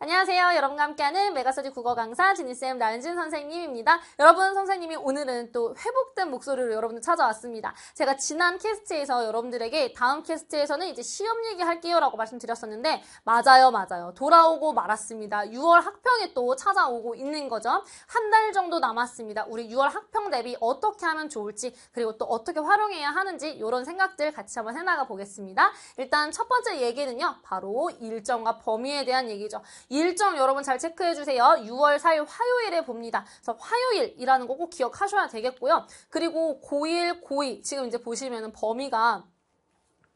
안녕하세요. 여러분과 함께하는 메가스터디 국어 강사 지니쌤 나은진 선생님입니다. 여러분 선생님이 오늘은 또 회복된 목소리로 여러분들 찾아왔습니다. 제가 지난 캐스트에서 여러분들에게 다음 캐스트에서는 이제 시험 얘기할게요 라고 말씀드렸었는데 맞아요 맞아요 돌아오고 말았습니다. 6월 학평이 또 찾아오고 있는 거죠. 한 달 정도 남았습니다. 우리 6월 학평 대비 어떻게 하면 좋을지 그리고 또 어떻게 활용해야 하는지 이런 생각들 같이 한번 해나가 보겠습니다. 일단 첫 번째 얘기는요. 바로 일정과 범위에 대한 얘기죠. 일정 여러분 잘 체크해 주세요. 6월 4일 화요일에 봅니다. 그래서 화요일이라는 거 꼭 기억하셔야 되겠고요. 그리고 고1, 고2 지금 이제 보시면은 범위가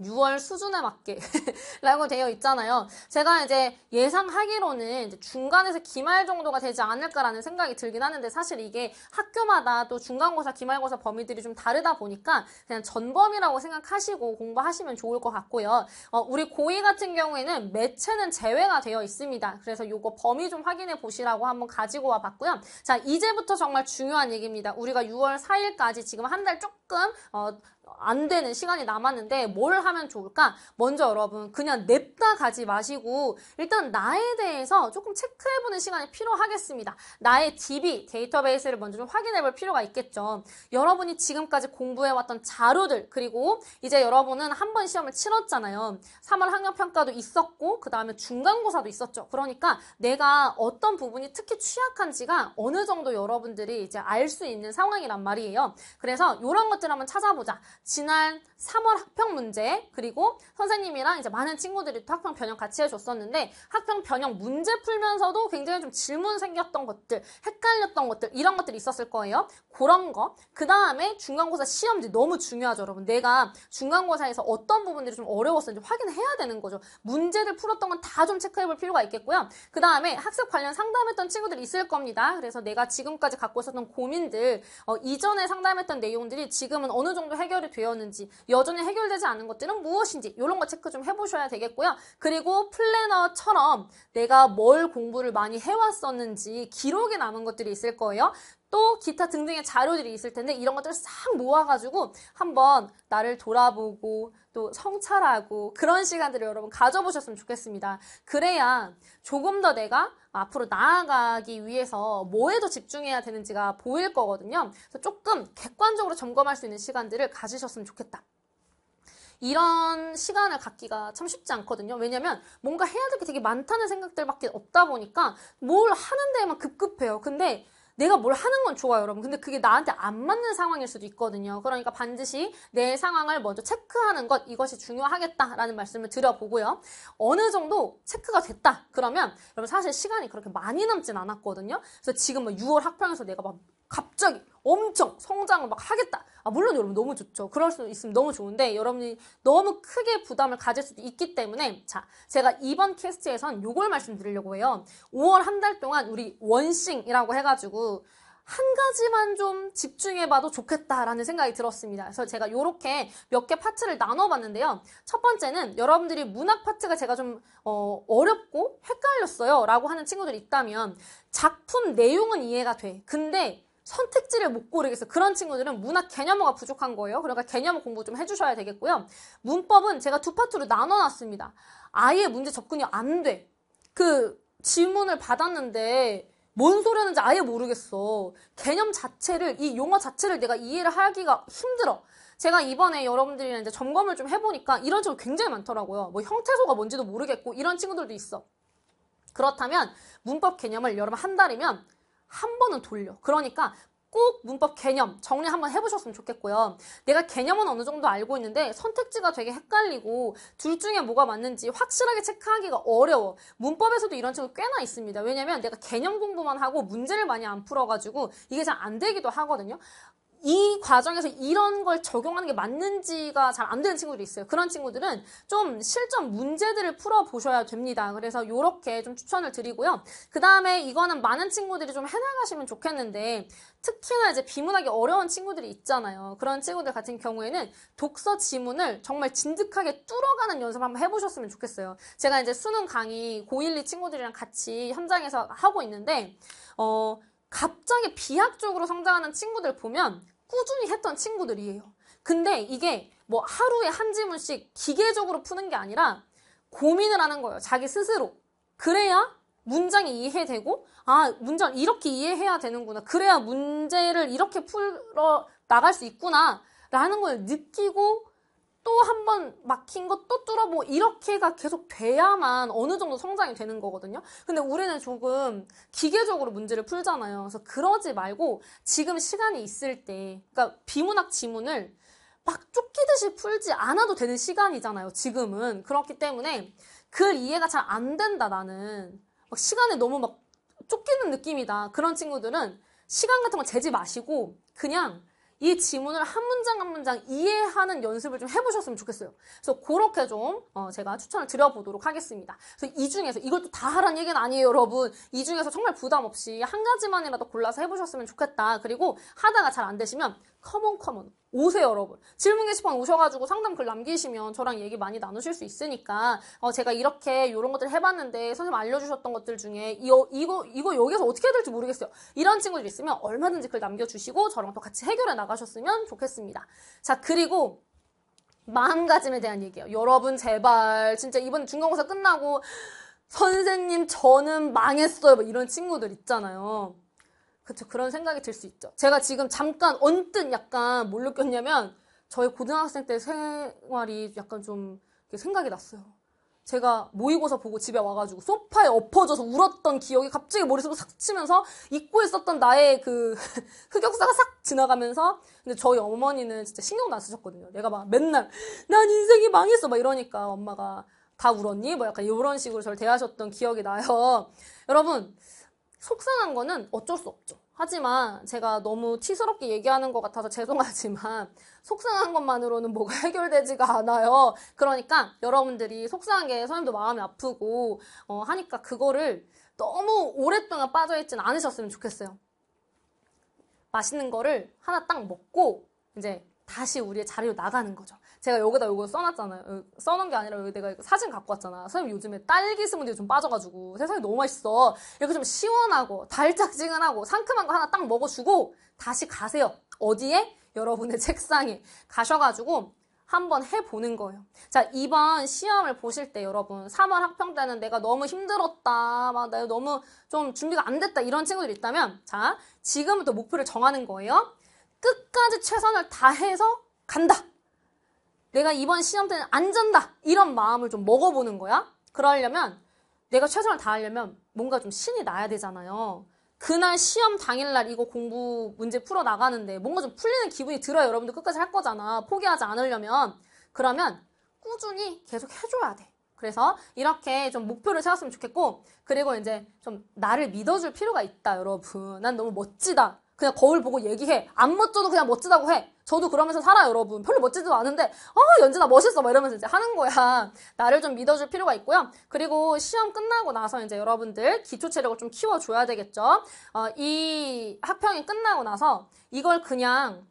6월 수준에 맞게 라고 되어 있잖아요. 제가 이제 예상하기로는 이제 중간에서 기말 정도가 되지 않을까라는 생각이 들긴 하는데 사실 이게 학교마다 또 중간고사, 기말고사 범위들이 좀 다르다 보니까 그냥 전범이라고 생각하시고 공부하시면 좋을 것 같고요. 어, 우리 고2 같은 경우에는 매체는 제외가 되어 있습니다. 그래서 요거 범위 좀 확인해 보시라고 한번 가지고 와 봤고요. 자, 이제부터 정말 중요한 얘기입니다. 우리가 6월 4일까지 지금 한 달 조금 어, 안 되는 시간이 남았는데 뭘 하면 좋을까? 먼저 여러분 그냥 냅다 가지 마시고 일단 나에 대해서 조금 체크해보는 시간이 필요하겠습니다. 나의 DB 데이터베이스를 먼저 좀 확인해볼 필요가 있겠죠. 여러분이 지금까지 공부해왔던 자료들 그리고 이제 여러분은 한 번 시험을 치렀잖아요. 3월 학력평가도 있었고 그 다음에 중간고사도 있었죠. 그러니까 내가 어떤 부분이 특히 취약한지가 어느 정도 여러분들이 이제 알 수 있는 상황이란 말이에요. 그래서 이런 것들 한번 찾아보자. 지난 3월 학평 문제 그리고 선생님이랑 이제 많은 친구들이 또 학평 변형 같이 해줬었는데 학평 변형 문제 풀면서도 굉장히 좀 질문 생겼던 것들 헷갈렸던 것들 이런 것들이 있었을 거예요 그런 거그 다음에 중간고사 시험지 너무 중요하죠 여러분 내가 중간고사에서 어떤 부분들이 좀 어려웠었는지 확인해야 되는 거죠 문제를 풀었던 건 다 좀 체크해 볼 필요가 있겠고요 그 다음에 학습 관련 상담했던 친구들이 있을 겁니다 그래서 내가 지금까지 갖고 있었던 고민들 어, 이전에 상담했던 내용들이 지금은 어느 정도 해결이 해결이 되었는지 여전히 해결되지 않은 것들은 무엇인지 이런 거 체크 좀 해보셔야 되겠고요. 그리고 플래너처럼 내가 뭘 공부를 많이 해왔었는지 기록에 남은 것들이 있을 거예요. 또 기타 등등의 자료들이 있을 텐데 이런 것들을 싹 모아가지고 한번 나를 돌아보고 또 성찰하고 그런 시간들을 여러분 가져보셨으면 좋겠습니다. 그래야 조금 더 내가 앞으로 나아가기 위해서 뭐에 도 집중해야 되는지가 보일 거거든요. 그래서 조금 객관적으로 점검할 수 있는 시간들을 가지셨으면 좋겠다. 이런 시간을 갖기가 참 쉽지 않거든요. 왜냐면 뭔가 해야 될 게 되게 많다는 생각들밖에 없다 보니까 뭘 하는 데만 급급해요. 근데 내가 뭘 하는 건 좋아요, 여러분. 근데 그게 나한테 안 맞는 상황일 수도 있거든요. 그러니까 반드시 내 상황을 먼저 체크하는 것, 이것이 중요하겠다라는 말씀을 드려보고요. 어느 정도 체크가 됐다. 그러면, 여러분 사실 시간이 그렇게 많이 남진 않았거든요. 그래서 지금 뭐 6월 학평에서 내가 막 갑자기 엄청 성장을 막 하겠다. 아, 물론 여러분 너무 좋죠. 그럴 수 있으면 너무 좋은데 여러분이 너무 크게 부담을 가질 수도 있기 때문에 자, 제가 이번 캐스트에선 요걸 말씀드리려고 해요. 5월 한 달 동안 우리 원싱이라고 해가지고 한 가지만 좀 집중해봐도 좋겠다라는 생각이 들었습니다. 그래서 제가 이렇게 몇 개 파트를 나눠봤는데요. 첫 번째는 여러분들이 문학 파트가 제가 좀 어, 어렵고 헷갈렸어요 라고 하는 친구들이 있다면 작품 내용은 이해가 돼. 근데 선택지를 못 고르겠어요. 그런 친구들은 문학 개념어가 부족한 거예요. 그러니까 개념어 공부 좀 해주셔야 되겠고요. 문법은 제가 두 파트로 나눠놨습니다. 아예 문제 접근이 안 돼. 그 질문을 받았는데 뭔 소리 하는지 아예 모르겠어. 개념 자체를, 이 용어 자체를 내가 이해를 하기가 힘들어. 제가 이번에 여러분들이랑 이제 점검을 좀 해보니까 이런 친구 굉장히 많더라고요. 뭐 형태소가 뭔지도 모르겠고 이런 친구들도 있어. 그렇다면 문법 개념을 여러분 한 달이면 한 번은 돌려. 그러니까 꼭 문법 개념 정리 한번 해보셨으면 좋겠고요. 내가 개념은 어느 정도 알고 있는데 선택지가 되게 헷갈리고 둘 중에 뭐가 맞는지 확실하게 체크하기가 어려워. 문법에서도 이런 친구 꽤나 있습니다. 왜냐면 내가 개념 공부만 하고 문제를 많이 안 풀어가지고 이게 잘 안 되기도 하거든요. 이 과정에서 이런 걸 적용하는 게 맞는지가 잘 안 되는 친구들이 있어요. 그런 친구들은 좀 실전 문제들을 풀어보셔야 됩니다. 그래서 이렇게 좀 추천을 드리고요. 그 다음에 이거는 많은 친구들이 좀 해나가시면 좋겠는데 특히나 이제 비문하기 어려운 친구들이 있잖아요. 그런 친구들 같은 경우에는 독서 지문을 정말 진득하게 뚫어가는 연습 한번 해보셨으면 좋겠어요. 제가 이제 수능 강의 고1, 리 친구들이랑 같이 현장에서 하고 있는데 어, 갑자기 비약적으로 성장하는 친구들 보면 꾸준히 했던 친구들이에요. 근데 이게 뭐 하루에 한 지문씩 기계적으로 푸는 게 아니라 고민을 하는 거예요. 자기 스스로. 그래야 문장이 이해되고, 아, 문장 이렇게 이해해야 되는구나. 그래야 문제를 이렇게 풀어 나갈 수 있구나. 라는 걸 느끼고 또한번 막힌 거 또 뚫어보고 뭐 이렇게가 계속 돼야만 어느 정도 성장이 되는 거거든요. 근데 우리는 조금 기계적으로 문제를 풀잖아요. 그래서 그러지 말고 지금 시간이 있을 때, 그러니까 비문학 지문을 막 쫓기듯이 풀지 않아도 되는 시간이잖아요. 지금은 그렇기 때문에 글 그 이해가 잘 안 된다 나는 막 시간에 너무 막 쫓기는 느낌이다. 그런 친구들은 시간 같은 거 재지 마시고 그냥 이 지문을 한 문장 한 문장 이해하는 연습을 좀 해보셨으면 좋겠어요. 그래서 그렇게 좀 어 제가 추천을 드려보도록 하겠습니다. 그래서 이 중에서 이것도 다 하라는 얘기는 아니에요, 여러분. 이 중에서 정말 부담 없이 한 가지만이라도 골라서 해보셨으면 좋겠다. 그리고 하다가 잘 안 되시면 커먼 커먼 오세요 여러분 질문 게시판 오셔가지고 상담 글 남기시면 저랑 얘기 많이 나누실 수 있으니까 어, 제가 이렇게 이런 것들 해봤는데 선생님 알려주셨던 것들 중에 이거 이거 이거 여기서 어떻게 해야 될지 모르겠어요 이런 친구들 있으면 얼마든지 글 남겨주시고 저랑 또 같이 해결해 나가셨으면 좋겠습니다 자 그리고 마음가짐에 대한 얘기예요 여러분 제발 진짜 이번 중간고사 끝나고 선생님 저는 망했어요 뭐 이런 친구들 있잖아요 그쵸 그런 생각이 들 수 있죠. 제가 지금 잠깐 언뜻 약간 뭘 느꼈냐면 저희 고등학생 때 생활이 약간 좀 생각이 났어요. 제가 모의고사 보고 집에 와가지고 소파에 엎어져서 울었던 기억이 갑자기 머릿속으로 싹 치면서 잊고 있었던 나의 그 흑역사가 싹 지나가면서 근데 저희 어머니는 진짜 신경 도안 쓰셨거든요. 내가 막 맨날 난 인생이 망했어 막 이러니까 엄마가 다 울었니? 뭐 약간 이런 식으로 저를 대하셨던 기억이 나요. 여러분 속상한 거는 어쩔 수 없죠. 하지만 제가 너무 치스럽게 얘기하는 것 같아서 죄송하지만 속상한 것만으로는 뭐가 해결되지가 않아요. 그러니까 여러분들이 속상하게 선생님도 마음이 아프고 어, 하니까 그거를 너무 오랫동안 빠져있진 않으셨으면 좋겠어요. 맛있는 거를 하나 딱 먹고 이제 다시 우리의 자리로 나가는 거죠. 제가 여기다 이거 써놨잖아요. 써놓은 게 아니라 여기 내가 사진 갖고 왔잖아. 선생님 요즘에 딸기 스무디좀 빠져가지고 세상에 너무 맛있어. 이렇게 좀 시원하고 달짝지근하고 상큼한 거 하나 딱 먹어주고 다시 가세요. 어디에? 여러분의 책상에 가셔가지고 한번 해보는 거예요. 자, 이번 시험을 보실 때 여러분, 3월 학평 때는 내가 너무 힘들었다, 막 내가 너무 좀 준비가 안 됐다, 이런 친구들 있다면, 자, 지금부터 목표를 정하는 거예요. 끝까지 최선을 다해서 간다! 내가 이번 시험 때는 안 잔다 이런 마음을 좀 먹어보는 거야. 그러려면 내가 최선을 다하려면 뭔가 좀 신이 나야 되잖아요. 그날 시험 당일날 이거 공부 문제 풀어 나가는데 뭔가 좀 풀리는 기분이 들어요. 여러분들 끝까지 할 거잖아. 포기하지 않으려면 그러면 꾸준히 계속 해줘야 돼. 그래서 이렇게 좀 목표를 세웠으면 좋겠고 그리고 이제 좀 나를 믿어줄 필요가 있다 여러분 난 너무 멋지다 그냥 거울 보고 얘기해. 안 멋져도 그냥 멋지다고 해. 저도 그러면서 살아 여러분. 별로 멋지지도 않은데, 어, 연진아, 멋있어. 막 이러면서 이제 하는 거야. 나를 좀 믿어줄 필요가 있고요. 그리고 시험 끝나고 나서 이제 여러분들 기초 체력을 좀 키워줘야 되겠죠. 어, 이 학평이 끝나고 나서 이걸 그냥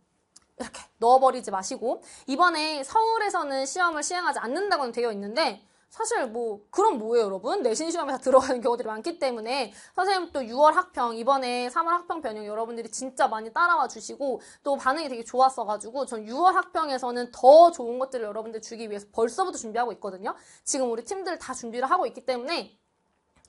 이렇게 넣어버리지 마시고, 이번에 서울에서는 시험을 시행하지 않는다고는 되어 있는데, 사실 뭐 그럼 뭐예요 여러분 내신 시험에 다 들어가는 경우들이 많기 때문에 선생님 또 6월 학평 이번에 3월 학평 변형 여러분들이 진짜 많이 따라와 주시고 또 반응이 되게 좋았어가지고 전 6월 학평에서는 더 좋은 것들을 여러분들 주기 위해서 벌써부터 준비하고 있거든요 지금 우리 팀들 다 준비를 하고 있기 때문에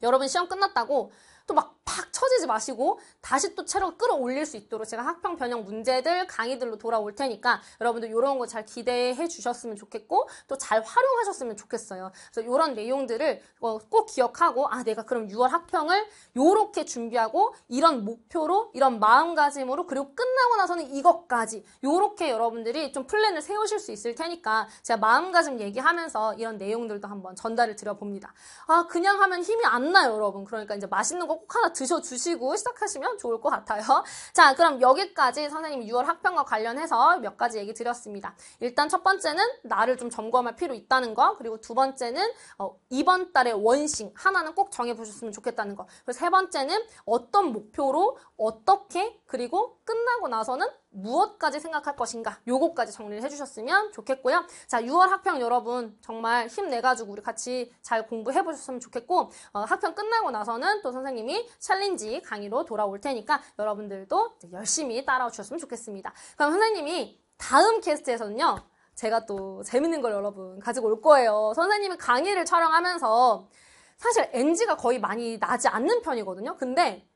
여러분 시험 끝났다고 또막팍처지지 마시고 다시 또 체력 끌어올릴 수 있도록 제가 학평 변형 문제들 강의들로 돌아올 테니까 여러분들 이런 거 잘 기대해 주셨으면 좋겠고 또 잘 활용하셨으면 좋겠어요. 그래서 이런 내용들을 어, 꼭 기억하고 아 내가 그럼 6월 학평을 이렇게 준비하고 이런 목표로 이런 마음가짐으로 그리고 끝나고 나서는 이것까지 이렇게 여러분들이 좀 플랜을 세우실 수 있을 테니까 제가 마음가짐 얘기하면서 이런 내용들도 한번 전달을 드려봅니다. 아 그냥 하면 힘이 안 나요 여러분. 그러니까 이제 맛있는 거꼭 하나 드셔주시고 시작하시면 좋을 것 같아요. 자, 그럼 여기까지 선생님 6월 학평과 관련해서 몇 가지 얘기 드렸습니다. 일단 첫 번째는 나를 좀 점검할 필요 있다는 거, 그리고 두 번째는 어, 이번 달의 원심 하나는 꼭 정해보셨으면 좋겠다는 거. 그리고 세 번째는 어떤 목표로 어떻게 그리고 끝나고 나서는 무엇까지 생각할 것인가 요거까지 정리를 해주셨으면 좋겠고요. 자 6월 학평 여러분 정말 힘내가지고 우리 같이 잘 공부해 보셨으면 좋겠고 어, 학평 끝나고 나서는 또 선생님이 챌린지 강의로 돌아올 테니까 여러분들도 열심히 따라와 주셨으면 좋겠습니다. 그럼 선생님이 다음 캐스트에서는요. 제가 또 재밌는 걸 여러분 가지고 올 거예요. 선생님이 강의를 촬영하면서 사실 NG가 거의 많이 나지 않는 편이거든요. 근데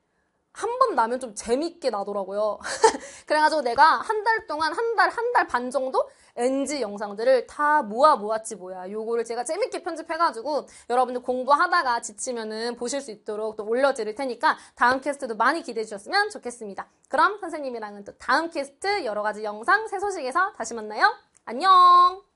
한번 나면 좀 재밌게 나더라고요. 그래가지고 내가 한 달 동안 한 달, 한 달 반 정도 NG 영상들을 다 모아 모았지 뭐야. 요거를 제가 재밌게 편집해가지고 여러분들 공부하다가 지치면은 보실 수 있도록 또 올려드릴 테니까 다음 캐스트도 많이 기대해 주셨으면 좋겠습니다. 그럼 선생님이랑은 또 다음 캐스트 여러 가지 영상 새 소식에서 다시 만나요. 안녕!